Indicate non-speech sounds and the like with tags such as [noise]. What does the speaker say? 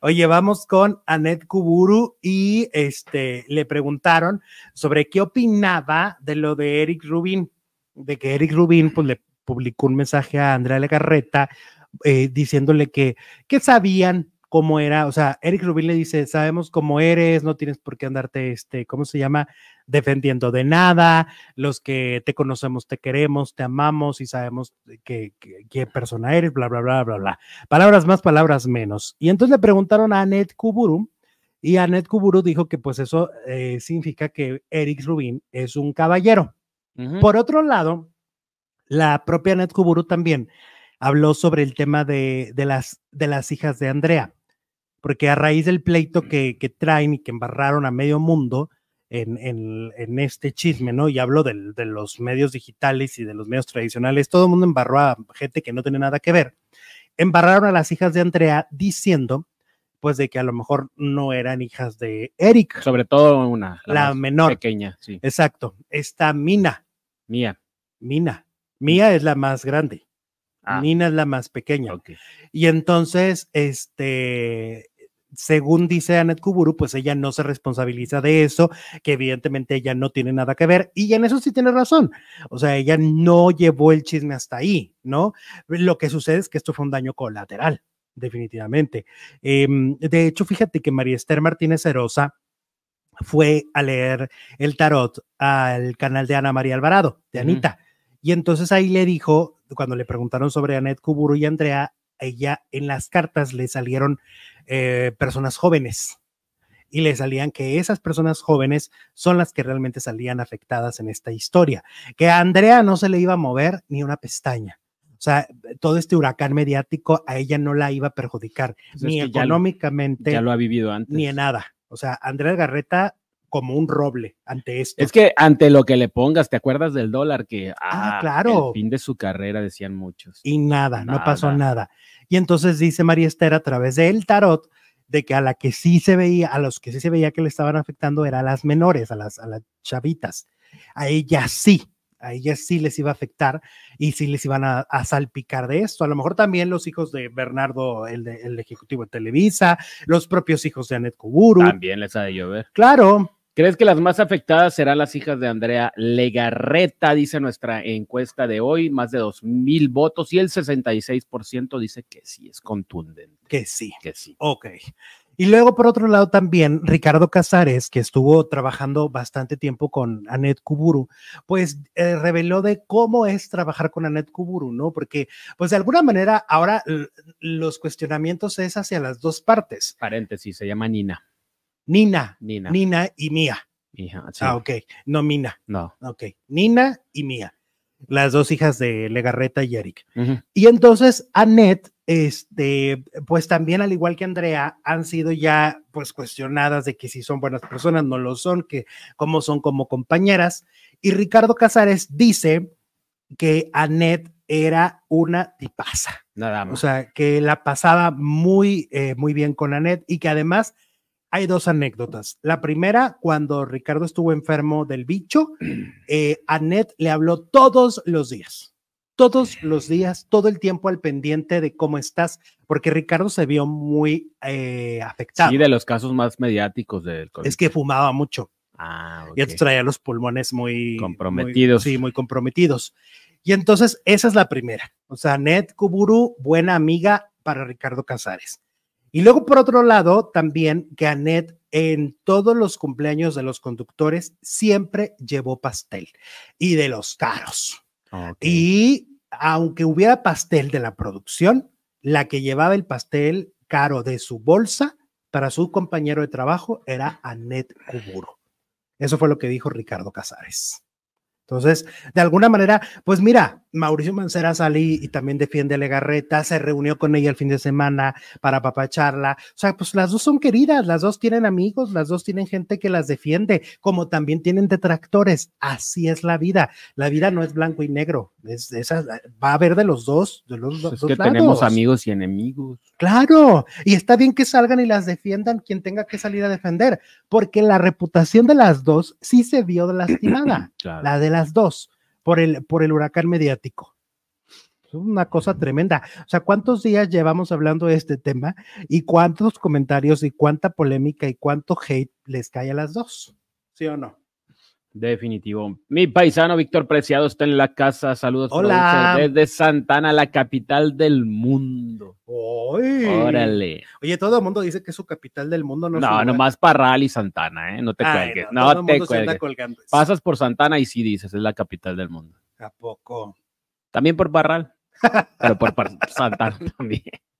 Oye, vamos con Anet Kuburu y este, le preguntaron sobre qué opinaba de lo de Eric Rubin, de que Eric Rubin pues, le publicó un mensaje a Andrea Legarreta eh, diciéndole que, que sabían cómo era, o sea, Eric Rubin le dice, sabemos cómo eres, no tienes por qué andarte, este, ¿cómo se llama? defendiendo de nada, los que te conocemos, te queremos, te amamos y sabemos qué que, persona eres, bla, bla, bla, bla, bla. Palabras más, palabras menos. Y entonces le preguntaron a Annette Kuburu y Annette Kuburu dijo que pues eso eh, significa que Eric Rubin es un caballero. Por otro lado, la propia Annette Kuburu también habló sobre el tema de, de, las, de las hijas de Andrea, porque a raíz del pleito que, que traen y que embarraron a medio mundo, en, este chisme, ¿no? Y hablo de los medios digitales y de los medios tradicionales. Todo el mundo embarró a gente que no tiene nada que ver. Embarraron a las hijas de Andrea diciendo, pues, de que a lo mejor no eran hijas de Eric. Sobre todo una. La, menor. Pequeña, sí. Exacto. Esta Mina. Mía. Mina. Mía es la más grande. Ah. Mina es la más pequeña. Okay. Y entonces, este, según dice Anet Kuburu, pues ella no se responsabiliza de eso, que evidentemente ella no tiene nada que ver, y en eso sí tiene razón. O sea, ella no llevó el chisme hasta ahí, ¿no? Lo que sucede es que esto fue un daño colateral, definitivamente. Em, de hecho, fíjate que María Esther Martínez Herosa fue a leer el tarot al canal de Ana María Alvarado, de Anita. Y entonces ahí le dijo, cuando le preguntaron sobre Anet Kuburu y Andrea, ella eh, en las cartas le salieron eh, personas jóvenes y le salían que esas personas jóvenes son las que realmente salían afectadas en esta historia, que a Andrea no se le iba a mover ni una pestaña. O sea, todo este huracán mediático a ella no la iba a perjudicar, pues ni económicamente. Ya lo, ha vivido antes. Ni en nada. O sea, Andrea Garreta como un roble ante esto. Es que ante lo que le pongas, ¿te acuerdas del dólar que ah, ah claro. fin de su carrera decían muchos? Y nada, no pasó nada. Y entonces dice María Esther a través del tarot de que a la que sí se veía, a los que sí se veía que le estaban afectando eran las menores, a las, a las chavitas. A ellas sí, a ellas sí les iba a afectar y sí les iban a, salpicar de esto. A lo mejor también los hijos de Bernardo, el, el ejecutivo de Televisa, los propios hijos de Anet Kuburu. También les ha de llover. Claro, ¿Crees que las más afectadas serán las hijas de Andrea Legarreta? Dice nuestra encuesta de hoy, más de dos mil votos y el 66% dice que sí, es contundente. Que sí. Que sí. Ok. Y luego, por otro lado, también Ricardo Casares, que estuvo trabajando bastante tiempo con Anet Kuburu, pues eh, reveló de cómo es trabajar con Anet Kuburu, ¿no? Porque, pues de alguna manera, ahora los cuestionamientos es hacia las dos partes. Paréntesis, se llama Nina. Nina. Nina. Nina y Mía. Ah, ok. No, Mina. No. Ok. Nina y Mía. Las dos hijas de Legarreta y Eric. Y entonces Annette, este, pues también al igual que Andrea, han sido ya pues cuestionadas de que si son buenas personas, no lo son, que cómo son como compañeras. Y Ricardo Casares dice que Annette era una tipaza. Nada más. O sea, que la pasaba muy, eh, muy bien con Annette y que además hay dos anécdotas. La primera, cuando Ricardo estuvo enfermo del bicho, [clears throat] eh, Annette le habló todos los días, todos los días, todo el tiempo al pendiente de cómo estás, porque Ricardo se vio muy eh, afectado. Sí, de los casos más mediáticos del COVID. Es que fumaba mucho. Ah, Y traía los pulmones muy comprometidos. sí, muy comprometidos. Y entonces, esa es la primera. O sea, Annette Kuburu, buena amiga para Ricardo Casares. Y luego, por otro lado, también que Annette en todos los cumpleaños de los conductores siempre llevó pastel y de los caros. Y aunque hubiera pastel de la producción, la que llevaba el pastel caro de su bolsa para su compañero de trabajo era Annette Cuburo. Eso fue lo que dijo Ricardo Casares. Entonces, de alguna manera, pues mira, Mauricio Mancera salí y también defiende a Legarreta, se reunió con ella el fin de semana para papacharla. O sea, pues las dos son queridas, las dos tienen amigos, las dos tienen gente que las defiende, como también tienen detractores. Así es la vida. La vida no es blanco y negro, es, va a haber de los dos, de los pues dos. que tenemos amigos y enemigos. Claro, y está bien que salgan y las defiendan quien tenga que salir a defender, porque la reputación de las dos sí se vio lastimada. [clears throat] La de las dos por el, por el huracán mediático. Es una cosa tremenda. O sea, ¿cuántos días llevamos hablando de este tema y cuántos comentarios y cuánta polémica y cuánto hate les cae a las dos? ¿Sí o no? Definitivo. Mi paisano Víctor Preciado está en la casa. Saludos Hola. desde Santana, la capital del mundo. Órale. Oye, todo el mundo dice que es su capital del mundo. No, no nomás Parral y Santana, ¿eh? No te cuelgues. No, te Pasas por Santana y sí dices, es la capital del mundo. ¿A poco? También por Parral. pero por [laughs] Santana también.